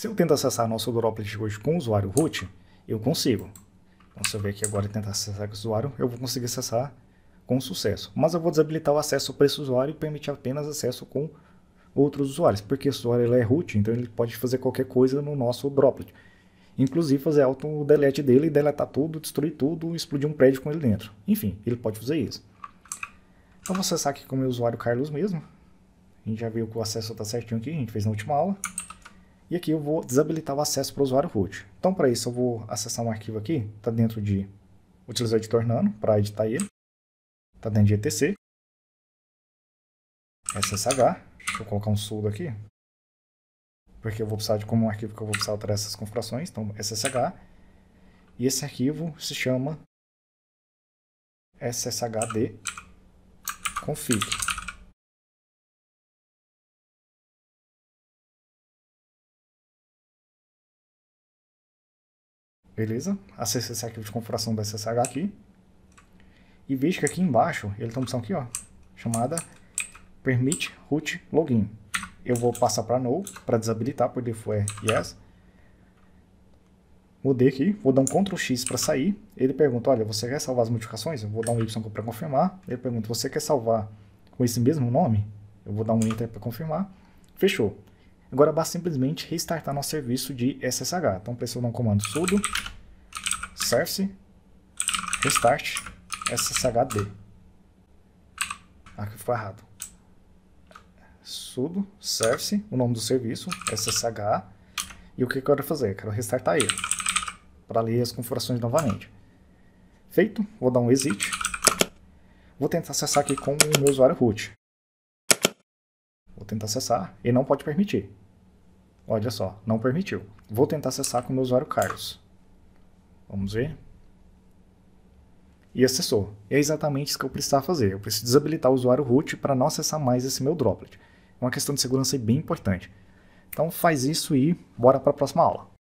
Se eu tento acessar nosso droplet hoje com o usuário root, eu consigo. Então, se eu ver aqui agora e tentar acessar com o usuário, eu vou conseguir acessar com sucesso. Mas eu vou desabilitar o acesso para esse usuário e permitir apenas acesso com outros usuários, porque esse usuário é root, então ele pode fazer qualquer coisa no nosso droplet. Inclusive fazer auto-delete dele, deletar tudo, destruir tudo, explodir um prédio com ele dentro. Enfim, ele pode fazer isso. Vamos então, vou acessar aqui com o meu usuário Carlos mesmo. A gente já viu que o acesso está certinho aqui, a gente fez na última aula. E aqui eu vou desabilitar o acesso para o usuário root. Então, para isso, eu vou acessar um arquivo aqui, está dentro de utilizar editor nano para editar ele. Está dentro de etc. SSH. Deixa eu colocar um sudo aqui. Porque eu vou precisar de como um arquivo que eu vou precisar alterar essas configurações. Então, SSH. E esse arquivo se chama sshd config. Beleza? Acesse esse arquivo de configuração do SSH aqui. E veja que aqui embaixo ele tem uma opção aqui, ó, chamada Permit Root Login. Eu vou passar para No, para desabilitar, por default é Yes. Mudei aqui, vou dar um Ctrl X para sair. Ele pergunta, olha, você quer salvar as modificações? Eu vou dar um Y para confirmar. Ele pergunta, você quer salvar com esse mesmo nome? Eu vou dar um Enter para confirmar. Fechou. Agora basta simplesmente restartar nosso serviço de SSH. Então pressionar o comando sudo service restart sshd. Aqui ah, ficou errado. sudo service, o nome do serviço, ssh. E o que eu quero fazer? Eu quero restartar ele para ler as configurações novamente. Feito, vou dar um exit. Vou tentar acessar aqui com o meu usuário root. Vou tentar acessar, ele não pode permitir. Olha só, não permitiu. Vou tentar acessar com o meu usuário Carlos. Vamos ver. E acessou. é exatamente isso que eu precisava fazer. Eu preciso desabilitar o usuário root para não acessar mais esse meu droplet. É uma questão de segurança bem importante. Então faz isso e bora para a próxima aula.